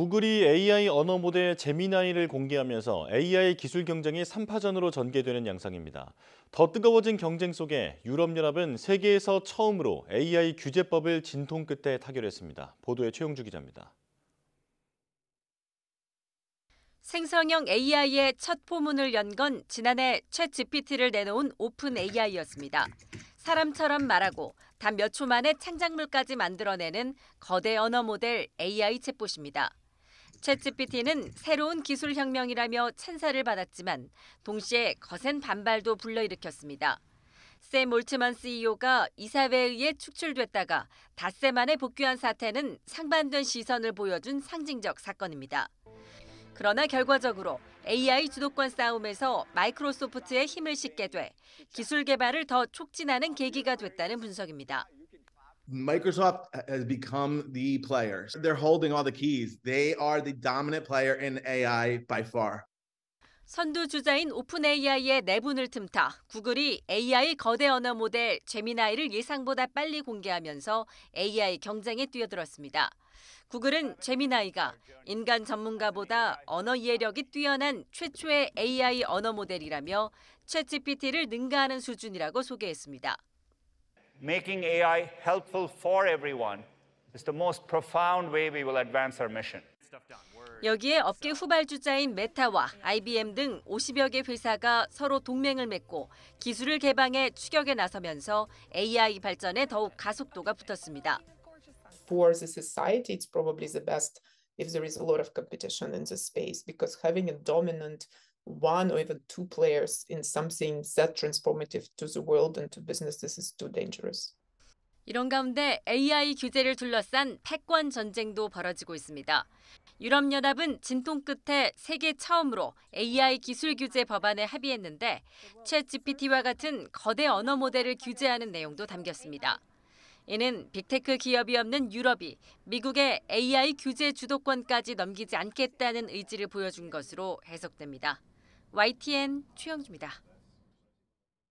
구글이 AI 언어 모델 제미나이를 공개하면서 AI 기술 경쟁이 3파전으로 전개되는 양상입니다. 더 뜨거워진 경쟁 속에 유럽연합은 세계에서 처음으로 AI 규제법을 진통 끝에 타결했습니다. 보도에 최용주 기자입니다. 생성형 AI의 첫 포문을 연 건 지난해 챗 GPT를 내놓은 오픈 AI였습니다. 사람처럼 말하고 단 몇 초 만에 창작물까지 만들어내는 거대 언어 모델 AI 챗봇입니다. 챗GPT는 새로운 기술 혁명이라며 찬사를 받았지만 동시에 거센 반발도 불러일으켰습니다. 샘 올츠만 CEO가 이사회에 의해 축출됐다가 닷새 만에 복귀한 사태는 상반된 시선을 보여준 상징적 사건입니다. 그러나 결과적으로 AI 주도권 싸움에서 마이크로소프트의 힘을 싣게 돼 기술 개발을 더 촉진하는 계기가 됐다는 분석입니다. Microsoft has become the player. They're holding all the keys. They are the dominant player in AI by far. 선두 주자인 오픈 AI의 내분을 틈타 구글이 AI 거대 언어 모델 제미나이를 예상보다 빨리 공개하면서 AI 경쟁에 뛰어들었습니다. 구글은 제미나이가 인간 전문가보다 언어 이해력이 뛰어난 최초의 AI 언어 모델이라며 챗GPT를 능가하는 수준이라고 소개했습니다. making AI helpful for everyone is the most profound way we will advance our mission. 여기에 업계 후발주자인 메타와 IBM 등 50여 개 회사가 서로 동맹을 맺고 기술을 개방해 추격에 나서면서 AI 발전에 더욱 가속도가 붙었습니다. For the society, it's probably the best if there is a lot of competition in the space because having a dominant one or even two players in something that transformative to the world and to business. This is too dangerous. 이런 가운데 AI 규제를 둘러싼 패권 전쟁도 벌어지고 있습니다. 유럽연합은 진통 끝에 세계 처음으로 AI 기술 규제 법안에 합의했는데 챗 GPT와 같은 거대 언어 모델을 규제하는 내용도 담겼습니다. 이는 빅테크 기업이 없는 유럽이 미국의 AI 규제 주도권까지 넘기지 않겠다는 의지를 보여준 것으로 해석됩니다. YTN 최영주입니다.